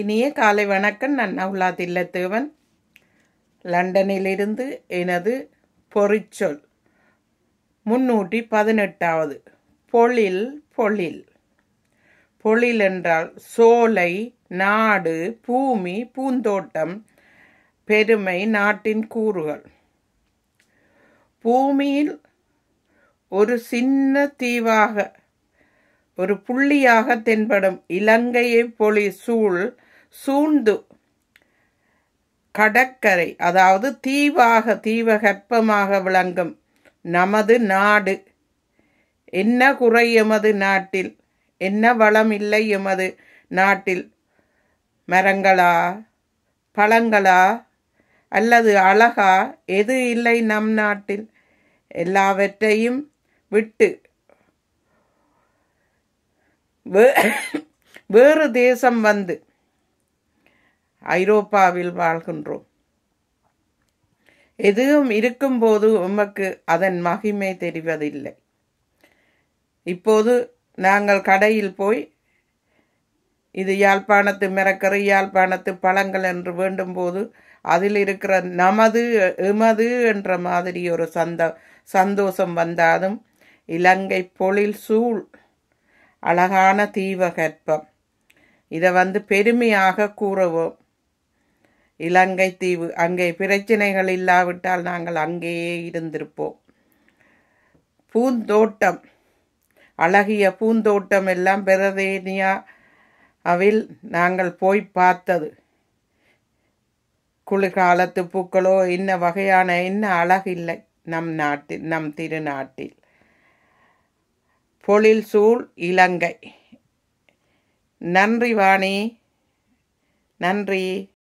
இனிய காலை வணக்கம் நான் நவுலா தில்லத்தேவன் லண்டனிலிருந்து எனது பொறிச்சொல் முன்னூற்றி பதினெட்டாவது பொழில் பொழில் பொழில் என்றால் சோலை நாடு பூமி பூந்தோட்டம் பெருமை நாட்டின் கூறுகள் பூமியில் ஒரு சின்ன தீவாக ஒரு புள்ளியாக தென்படும் இலங்கையை பொலி சூழ் சூழ்ந்து கடற்கரை அதாவது தீவாக தீவகற்பமாக விளங்கும் நமது நாடு என்ன குறை எமது நாட்டில் என்ன வளம் இல்லை எமது நாட்டில் மரங்களா பழங்களா அல்லது அழகா எது இல்லை நம் நாட்டில் எல்லாவற்றையும் விட்டு வேறு தேசம் வந்து ஐரோப்பாவில் வாழ்கின்றோம் எதுவும் இருக்கும்போது உமக்கு அதன் மகிமை தெரிவதில்லை இப்போது நாங்கள் கடையில் போய் இது யாழ்ப்பாணத்து மிரக்கரு யாழ்ப்பாணத்து பழங்கள் என்று வேண்டும்போது அதில் இருக்கிற நமது எமது என்ற மாதிரி ஒரு சந்த சந்தோஷம் வந்தாலும் இலங்கை பொழில் சூழ் அழகான தீவகற்பம் இதை வந்து பெருமையாக கூறுவோம் இலங்கை தீவு அங்கே பிரச்சனைகள் இல்லாவிட்டால் நாங்கள் அங்கேயே இருந்திருப்போம் பூந்தோட்டம் அழகிய பூந்தோட்டம் எல்லாம் அவில் நாங்கள் போய் பார்த்தது குளிர்காலத்து பூக்களோ என்ன வகையான என்ன அழகில்லை நம் நாட்டில் நம் திருநாட்டில் சூழ் இலங்கை நன்றி வாணி நன்றி